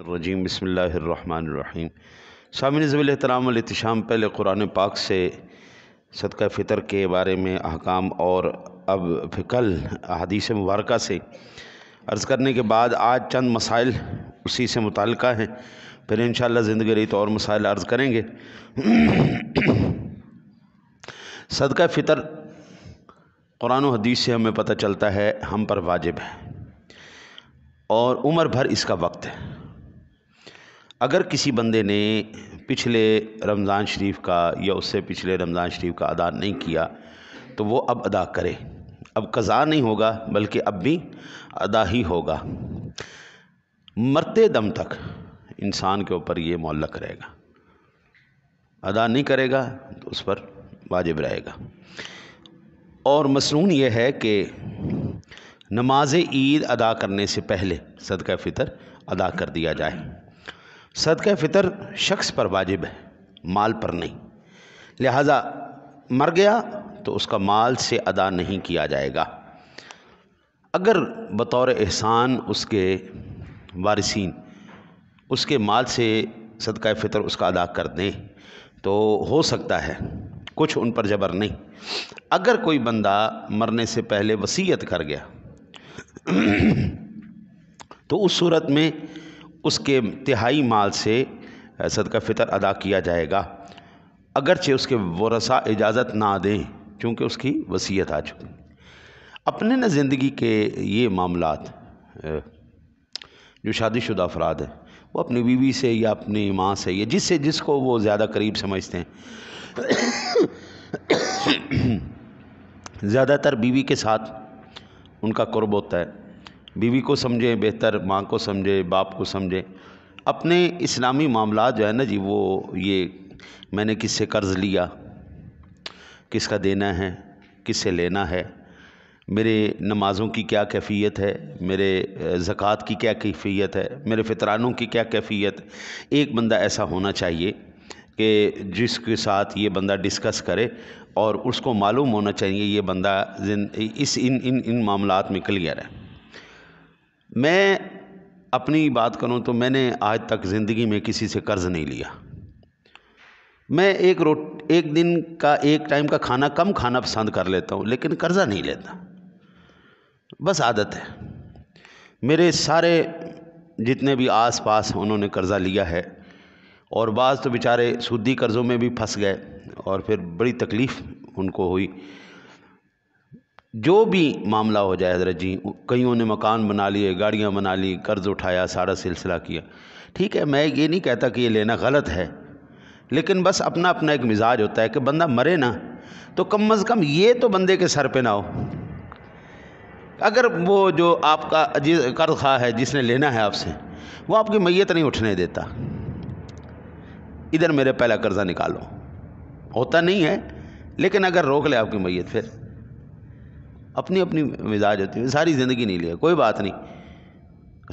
रजीम बसमीम सामिन ज़बिलतरामतशाम पहले कुरान पाक से सदका फ़ितर के बारे में अहकाम और अब फ़िकल अदीस मुबारक से अर्ज़ करने के बाद आज चंद मसाइल उसी से मुतल हैं फिर इन ज़िंदगी रही तो और मसाइल अर्ज़ करेंगे सदका फ़ितर कुरान हदीस से हमें पता चलता है हम पर वाजिब है और उम्र भर इसका वक्त है अगर किसी बंदे ने पिछले रमज़ान शरीफ़ का या उससे पिछले रमज़ान शरीफ़ का अदा नहीं किया तो वो अब अदा करे अब कज़ा नहीं होगा बल्कि अब भी अदा ही होगा मरते दम तक इंसान के ऊपर ये मौलक रहेगा अदा नहीं करेगा तो उस पर वाजिब रहेगा और मसनून ये है कि नमाज ईद अदा करने से पहले सदका फ़ितर अदा कर दिया जाए सदका फ़ितर शख्स पर वाजिब है माल पर नहीं लिहाजा मर गया तो उसका माल से अदा नहीं किया जाएगा अगर बतौर एहसान उसके वारसिन उसके माल से सदका फ़ितर उसका अदा कर दें तो हो सकता है कुछ उन पर जबर नहीं अगर कोई बंदा मरने से पहले वसीयत कर गया तो उस सूरत में उसके तिहाई माल से सदका फ़ितर अदा किया जाएगा अगरचे उसके वरसा इजाज़त ना दें क्योंकि उसकी वसीयत आ चुकी अपने न ज़िंदगी के ये मामला जो शादीशुदा अफराद हैं वो अपनी बीवी से या अपनी माँ से या जिससे जिसको वो ज़्यादा करीब समझते हैं ज़्यादातर बीवी के साथ उनका कुर्ब होता है बीवी को समझें बेहतर माँ को समझें बाप को समझें अपने इस्लामी मामला जो है ना जी वो ये मैंने किससे कर्ज़ लिया किसका देना है किससे लेना है मेरे नमाज़ों की क्या कैफियत है मेरे ज़क़़त की क्या कैफियत है मेरे फितरानों की क्या कैफियत एक बंदा ऐसा होना चाहिए कि जिसके साथ ये बंदा डिस्कस करे और उसको मालूम होना चाहिए ये बंदा इस इन इन इन मामला में क्लियर है मैं अपनी बात करूं तो मैंने आज तक ज़िंदगी में किसी से कर्ज़ नहीं लिया मैं एक रोट एक दिन का एक टाइम का खाना कम खाना पसंद कर लेता हूं लेकिन कर्ज़ा नहीं लेता बस आदत है मेरे सारे जितने भी आस पास उन्होंने कर्ज़ा लिया है और बाज़ तो बेचारे सूदी कर्ज़ों में भी फंस गए और फिर बड़ी तकलीफ़ उनको हुई जो भी मामला हो जाए हजरत जी कईयों ने मकान बना लिए गाड़ियाँ बना ली कर्ज़ उठाया सारा सिलसिला किया ठीक है मैं ये नहीं कहता कि ये लेना गलत है लेकिन बस अपना अपना एक मिजाज होता है कि बंदा मरे ना तो कम अज़ कम ये तो बंदे के सर पे ना हो अगर वो जो आपका कर्ज खा है जिसने लेना है आपसे वो आपकी मैयत नहीं उठने देता इधर मेरे पहला कर्ज़ा निकालो होता नहीं है लेकिन अगर रोक ले आपकी मैयत फिर अपनी अपनी मिजाज होती है सारी ज़िंदगी नहीं लिया कोई बात नहीं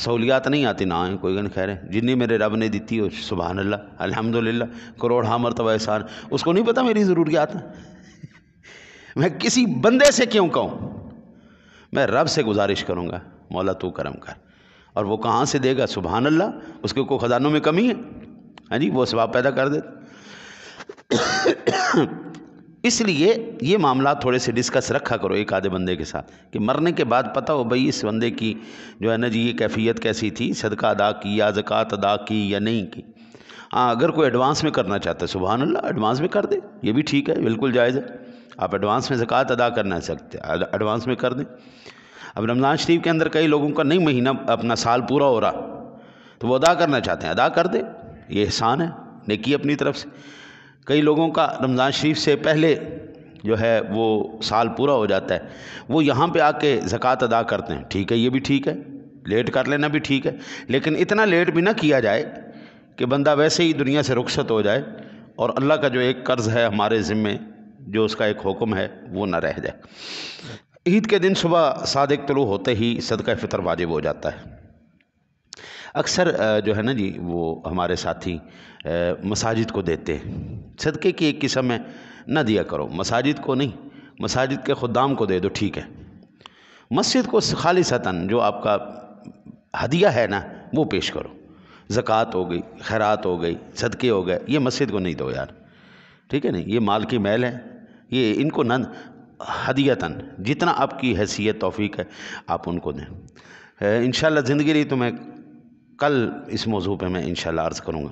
सहूलियात नहीं आती ना आए कोई गन खैर है जितनी मेरे रब ने दी थी सुबह अल्लाह अलहमदिल्ला करोड़ हाँ मरतबा एहसान उसको नहीं पता मेरी ज़रूरियात मैं किसी बंदे से क्यों कहूँ मैं रब से गुजारिश करूँगा मौला तू करम कर और वो कहाँ से देगा सुबह अल्लाह उसके को ख़जानों में कमी है हाँ जी वो सवाब पैदा कर दे इसलिए ये मामला थोड़े से डिस्कस रखा करो एक आधे बंदे के साथ कि मरने के बाद पता हो भाई इस बंदे की जो है ना जी ये कैफियत कैसी थी सदका अदा की या जक़ात अदा की या नहीं की हाँ अगर कोई एडवांस में करना चाहता है सुबहान अल्लाह एडवांस में कर दे ये भी ठीक है बिल्कुल जायज़ है आप एडवांस में जक़ात अदा करना सकते एडवांस में कर दें अब रमज़ान शरीफ के अंदर कई लोगों का नहीं महीना अपना साल पूरा हो रहा तो वो अदा करना चाहते हैं अदा कर दे ये एहसान है नेकी अपनी तरफ से कई लोगों का रमज़ान शरीफ से पहले जो है वो साल पूरा हो जाता है वो यहाँ पे आके ज़क़़त अदा करते हैं ठीक है ये भी ठीक है लेट कर लेना भी ठीक है लेकिन इतना लेट भी ना किया जाए कि बंदा वैसे ही दुनिया से रुखसत हो जाए और अल्लाह का जो एक कर्ज़ है हमारे ज़िम्मे जो उसका एक हुक्म है वो ना रह जाए ईद के दिन सुबह सादक तलु होते ही सदका फ़ितर वाजिब हो जाता है अक्सर जो है ना जी वो हमारे साथी मसाजिद को देते हैं सदक़े की एक किस्म है ना दिया करो मसाजिद को नहीं मसाजिद के खुदाम को दे दो ठीक है मस्जिद को खाली सतन जो आपका हदिया है ना वो पेश करो ज़क़़त हो गई खैरात हो गई सदक़े हो गए ये मस्जिद को नहीं दो यार ठीक है ना ये माल की मैल है ये इनको ना हदियतन जितना आपकी हैसियत तोफ़ी है आप उनको दें इन ज़िंदगी रही तो मैं कल इस मौजू पे मैं इन अर्ज़ करूँगा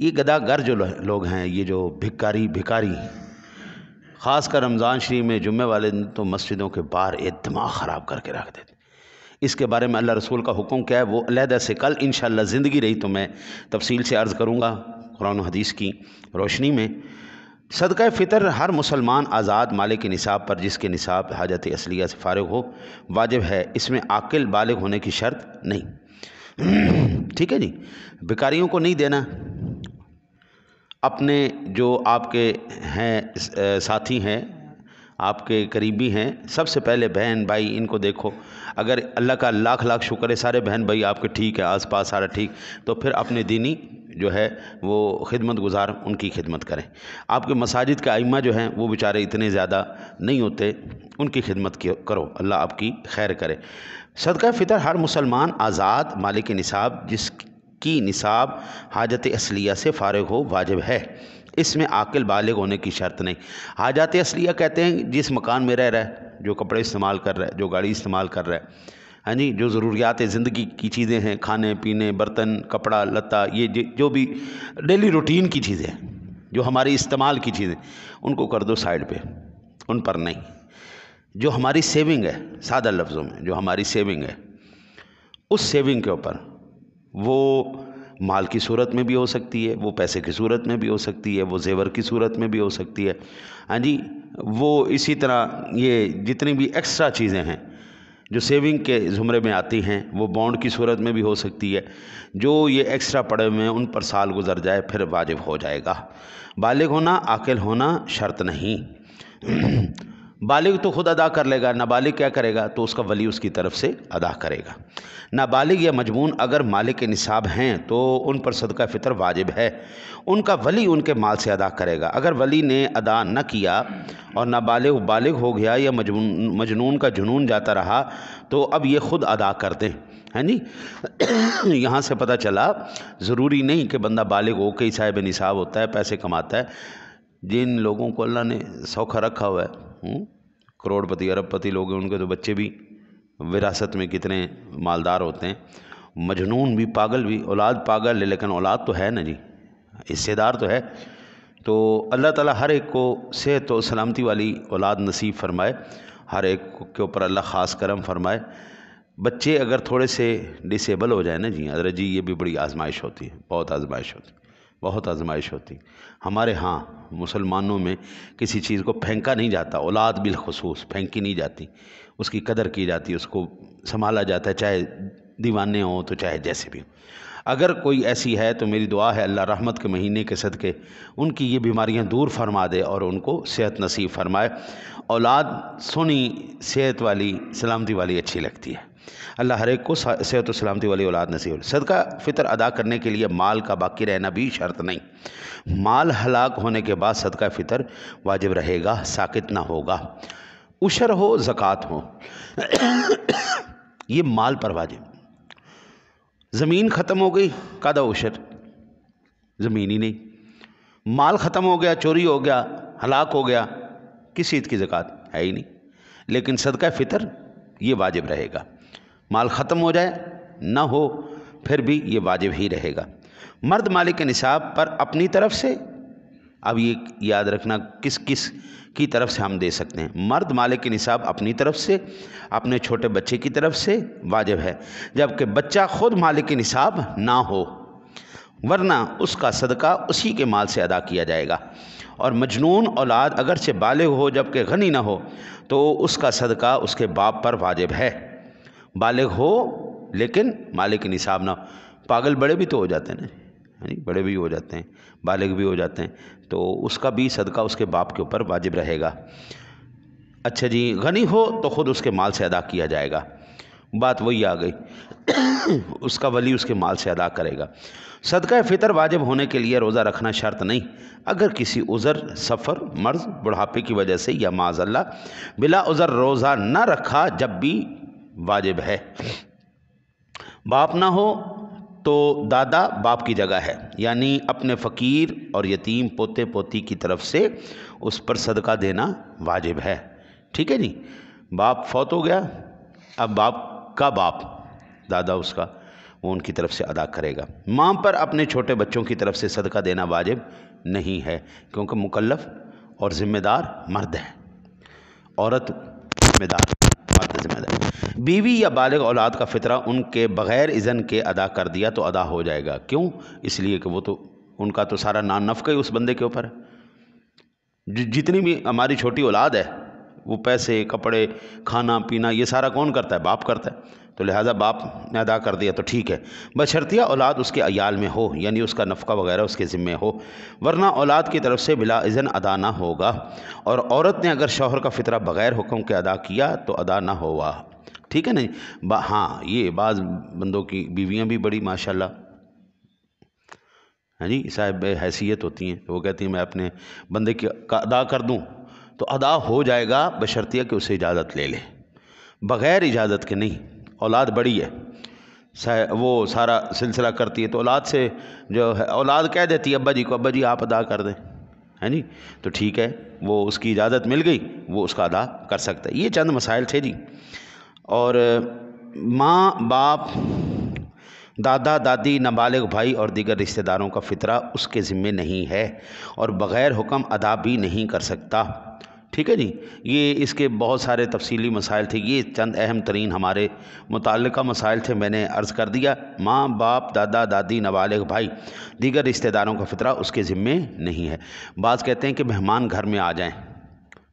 ये गदागर जो लोग हैं ये जो भिकारी भिकारी ख़ास कर रमज़ान शरीफ में जुम्मे वाले दिन तो मस्जिदों के बाहर एक दिमाग ख़राब करके रख देते इसके बारे में अल्लाह रसूल का हुक्म क्या है वो अलहदा से कल इन ज़िंदगी रही तो मैं तफसील से अर्ज़ करूँगा कुरान हदीस की रोशनी में सदका फ़ितर हर मुसलमान आज़ाद माले के निसाब पर जिसके निसाब हाजत असलिया से फारग हो वाजिब है इसमें आकिल बालग होने की शर्त नहीं ठीक है जी भिकारियों को नहीं देना अपने जो आपके हैं साथी हैं आपके करीबी हैं सबसे पहले बहन भाई इनको देखो अगर अल्लाह का लाख लाख शुक्र है सारे बहन भाई आपके ठीक है आसपास सारा ठीक तो फिर अपने दीनी जो है वो खिदमत गुजार उनकी खिदमत करें आपके मसाजिद के आइमा जो हैं वो बेचारे इतने ज़्यादा नहीं होते उनकी खिदमत करो अल्लाह आपकी खैर करे सदका फ़ितर हर मुसलमान आज़ाद मालिक निसाब जिसकी निसाब हाजत असलिया से फारग हो वाजिब है इसमें आकिल बालिग होने की शर्त नहीं हाजत असलिया कहते हैं जिस मकान में रह रहा है जो कपड़े इस्तेमाल कर रहा है जो गाड़ी इस्तेमाल कर रहा है हाँ जी जो ज़रूरियात ज़िंदगी की चीज़ें हैं खाने पीने बर्तन कपड़ा लता ये जो भी डेली रूटीन की चीज़ें जो हमारी इस्तेमाल की चीज़ें उनको कर दो साइड पे उन पर नहीं जो हमारी सेविंग है सादा लफ्ज़ों में जो हमारी सेविंग है उस सेविंग के ऊपर वो माल की सूरत में भी हो सकती है वो पैसे की सूरत में भी हो सकती है वो जेवर की सूरत में भी हो सकती है हाँ जी वो इसी तरह ये जितनी भी एक्स्ट्रा चीज़ें हैं जो सेविंग के ज़ुमरे में आती हैं वो बॉन्ड की सूरत में भी हो सकती है जो ये एक्स्ट्रा पड़े हुए हैं उन पर साल गुजर जाए फिर वाजिब हो जाएगा बालिग होना आकिल होना शर्त नहीं बालिग तो खुद अदा कर लेगा नाबालिग क्या करेगा तो उसका वली उसकी तरफ से अदा करेगा नाबालिग या मजमून अगर मालिक निसाब हैं तो उन पर सदका फ़ितर वाजिब है उनका वली उनके माल से अदा करेगा अगर वली ने अदा न किया और नाबालिग बालिग हो गया या मजमून मजनून का जुनून जाता रहा तो अब ये ख़ुद अदा कर दें है नी यहाँ से पता चला ज़रूरी नहीं कि बंदा बालिग हो कई साहब साहिब निसाब होता है पैसे कमाता है जिन लोगों को अल्लाह ने सौखा रखा हुआ है करोड़पति अरबपति लोग हैं उनके तो बच्चे भी विरासत में कितने मालदार होते हैं मजनून भी पागल भी औलाद पागल है लेकिन औलाद तो है ना जी हिस्सेदार तो है तो अल्लाह ताला हर एक को सेहत और सलामती वाली औलाद नसीब फरमाए हर एक के ऊपर अल्लाह ख़ास करम फरमाए बच्चे अगर थोड़े से डिसेबल हो जाए ना जी हजरत जी ये भी बड़ी आजमाइश होती है बहुत आजमाइश होती है बहुत आजमाइश होती हमारे यहाँ मुसलमानों में किसी चीज़ को फेंका नहीं जाता औलाद बिलखसूस फेंकी नहीं जाती उसकी कदर की जाती उसको संभाला जाता है चाहे दीवाने हों तो चाहे जैसे भी अगर कोई ऐसी है तो मेरी दुआ है अल्लाह रहमत के महीने के सदक़े उनकी ये बीमारियां दूर फरमा दे और उनको सेहत नसीब फरमाए औलाद सोनी सेहत वाली सलामती वाली अच्छी लगती है अल्लाह हर एक को सेहत व सलामती वाली औलाद नसीब सदका फितर अदा करने के लिए माल का बाकी रहना भी शर्त नहीं माल हलाक होने के बाद सदका फितर वाजिब रहेगा साकित ना होगा उशर हो ज़क़़त हो ये माल पर वाजिब ज़मीन ख़त्म हो गई कादा उशर ज़मीन ही नहीं माल ख़त्म हो गया चोरी हो गया हलाक हो गया किसी चीज़ की ज़क़़त है ही नहीं लेकिन सदका फितर ये वाजिब रहेगा माल ख़त्म हो जाए ना हो फिर भी ये वाजिब ही रहेगा मर्द मालिक के निसाब पर अपनी तरफ से अब ये याद रखना किस किस की तरफ से हम दे सकते हैं मर्द मालिक के निसाब अपनी तरफ से अपने छोटे बच्चे की तरफ से वाजिब है जबकि बच्चा खुद मालिक के निसाब ना हो वरना उसका सदका उसी के माल से अदा किया जाएगा और मजनून औलाद अगरचे बालिग हो जबकि गनी ना हो तो उसका सदका उसके बाप पर वाजिब है बालिग हो लेकिन मालिक निसाब ना पागल बड़े भी तो हो जाते हैं ना बड़े भी हो जाते हैं बालिग भी हो जाते हैं तो उसका भी सदका उसके बाप के ऊपर वाजिब रहेगा अच्छा जी गनी हो तो ख़ुद उसके माल से अदा किया जाएगा बात वही आ गई उसका वली उसके माल से अदा करेगा सदका फितर वाजिब होने के लिए रोज़ा रखना शर्त नहीं अगर किसी उज़र सफ़र मर्ज़ बुढ़ापे की वजह से या माजल्ला बिला उज़र रोज़ा न रखा जब भी वाजिब है बाप ना हो तो दादा बाप की जगह है यानी अपने फ़कीर और यतीम पोते पोती की तरफ से उस पर सदका देना वाजिब है ठीक है जी बाप फौत हो गया अब बाप का बाप दादा उसका वो उनकी तरफ से अदा करेगा माँ पर अपने छोटे बच्चों की तरफ से सदका देना वाजिब नहीं है क्योंकि मुकलफ़ और ज़िम्मेदार मर्द है औरत ज़िम्मेदार मर्द ज़िम्मेदार बीवी या बालिग औलाद का फितरा उनके बग़ैर इज़न के अदा कर दिया तो अदा हो जाएगा क्यों इसलिए कि वो तो उनका तो सारा नान नफ़ ही उस बंदे के ऊपर है जितनी भी हमारी छोटी औलाद है वो पैसे कपड़े खाना पीना ये सारा कौन करता है बाप करता है तो लिहाजा बाप ने अदा कर दिया तो ठीक है बशर्तिया औलाद उसके अयाल में हो यानी उसका नफका वगैरह उसके ज़िम्मे हो वरना औलाद की तरफ से बिला इज़न अदा ना होगा और औरत ने अगर शौहर का फितरा बग़ैर हुक्म के अदा किया तो अदा ना होगा ठीक है नहीं हाँ ये बाज बंदों की बीवियाँ भी बड़ी माशाला है हाँ जी साहब हैसियत होती हैं वो कहती हैं मैं अपने बंदे की अदा कर दूँ तो अदा हो जाएगा बशर्तिया कि उसे इजाज़त ले ले बग़ैर इजाज़त के नहीं औलाद बड़ी है वो सारा सिलसिला करती है तो औलाद से जो है औलाद कह देती है अब्बा जी को अब्बा जी आप अदा कर दें है हाँ जी तो ठीक है वो उसकी इजाज़त मिल गई वो उसका अदा कर सकता है ये चंद मसाइल थे जी और माँ बाप दादा दादी नाबालिग भाई और दीगर रिश्तेदारों का फितरा उसके ज़िम्मे नहीं है और बग़ैर हुक्म अदा भी नहीं कर सकता ठीक है जी ये इसके बहुत सारे तफसीली मसाइल थे ये चंद अहम तरीन हमारे मुतल मसाइल थे मैंने अर्ज़ कर दिया माँ बाप दादा दादी नाबालिग भाई दीगर रिश्तेदारों का फितरा उसके ज़िम्मे नहीं है बाज़ कहते हैं कि मेहमान घर में आ जाएँ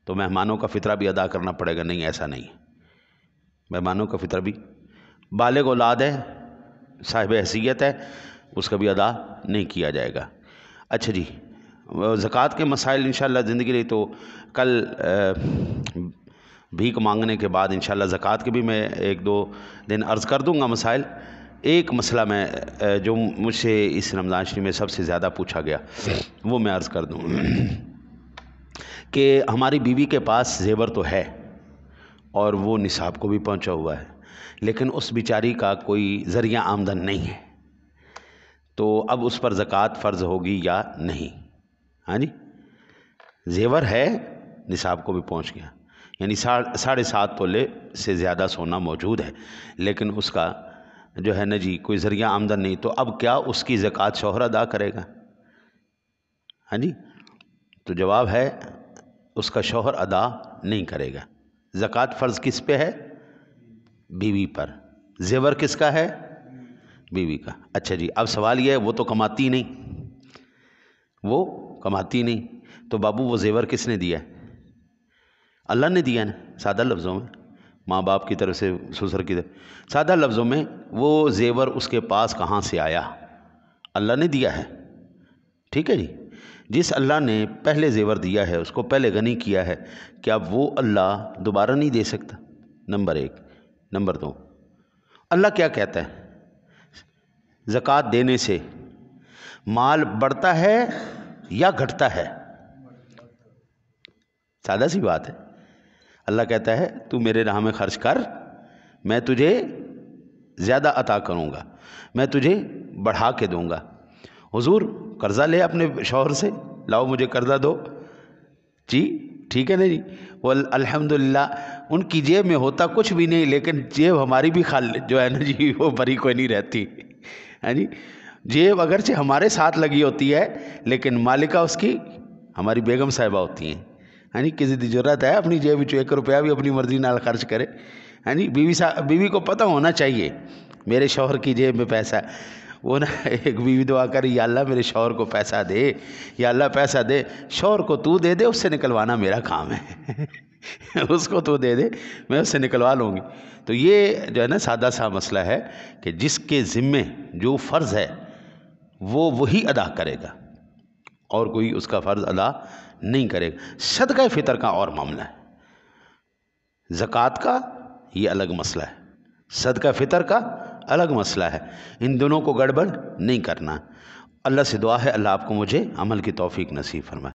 तो मेहमानों का फितरा भी अदा करना पड़ेगा नहीं ऐसा नहीं मेहमानों का फितर भी बालग औलाद है साहिब हैसियत है उसका भी अदा नहीं किया जाएगा अच्छा जी ज़क़़त के मसाइल इन ज़िंदगी रही तो कल भीख मांगने के बाद इन ज़क़़त के भी मैं एक दो दिन अर्ज़ कर दूँगा मसाइल एक मसला मैं जो मुझसे इस रमज़ान शरीफ में सबसे ज़्यादा पूछा गया वो मैं अर्ज़ कर दूँ कि हमारी बीवी के पास जेवर तो है और वो निसाब को भी पहुँचा हुआ है लेकिन उस बेचारी का कोई ज़रिया आमदन नहीं है तो अब उस पर ज़क़़त फ़र्ज़ होगी या नहीं हाँ जी जेवर है निसाब को भी पहुँच गया यानी साढ़ साढ़े सात तोले से ज़्यादा सोना मौजूद है लेकिन उसका जो है ना जी कोई ज़रिया आमदन नहीं तो अब क्या उसकी ज़क़़त शोहर अदा करेगा हाँ जी तो जवाब है उसका शोहर अदा नहीं करेगा ज़क़़त फ़र्ज़ किस पे है बीवी पर ज़ेवर किसका है बीवी का अच्छा जी अब सवाल यह है वो तो कमाती नहीं वो कमाती नहीं तो बाबू वो ज़ेवर किसने दिया है अल्लाह ने दिया ना सादा लफ्ज़ों में माँ बाप की तरफ से ससुर की तरफ सादा लफ्ज़ों में वो ज़ेवर उसके पास कहाँ से आया अल्लाह ने दिया है ठीक है जी जिस अल्लाह ने पहले जेवर दिया है उसको पहले गनी किया है क्या वो अल्लाह दोबारा नहीं दे सकता नंबर एक नंबर दो अल्लाह क्या कहता है ज़क़़त देने से माल बढ़ता है या घटता है सादा सी बात है अल्लाह कहता है तू मेरे राह में खर्च कर मैं तुझे ज़्यादा अता करूँगा मैं तुझे बढ़ा के दूँगा हुजूर कर्ज़ा ले अपने शोहर से लाओ मुझे कर्ज़ा दो जी ठीक है ना जी वल अल्हम्दुलिल्लाह उनकी जेब में होता कुछ भी नहीं लेकिन जेब हमारी भी खाल जो है ना जी वो भरी कोई नहीं रहती है हाँ जी जेब अगरचे हमारे साथ लगी होती है लेकिन मालिका उसकी हमारी बेगम साहिबा होती हैं है हाँ जी किसी की जरूरत है अपनी जेब जो एक रुपया भी अपनी मर्जी नाल खर्च करे है हाँ जी बीवी सा बीवी को पता होना चाहिए मेरे शोहर की जेब में पैसा वो ना एक बीवी दुआ कर या अल्लाह मेरे शौहर को पैसा दे या अल्लाह पैसा दे शौहर को तू दे दे उससे निकलवाना मेरा काम है उसको तो दे दे मैं उससे निकलवा लूँगी तो ये जो है ना सादा सा मसला है कि जिसके ज़िम्मे जो फ़र्ज़ है वो वही अदा करेगा और कोई उसका फ़र्ज़ अदा नहीं करेगा सदका फितर का और मामला है ज़क़़त का ये अलग मसला है सदका फितर का अलग मसला है इन दोनों को गड़बड़ नहीं करना अल्लाह से दुआ है अल्लाह आपको मुझे अमल की तौफीक नसीब फरमाए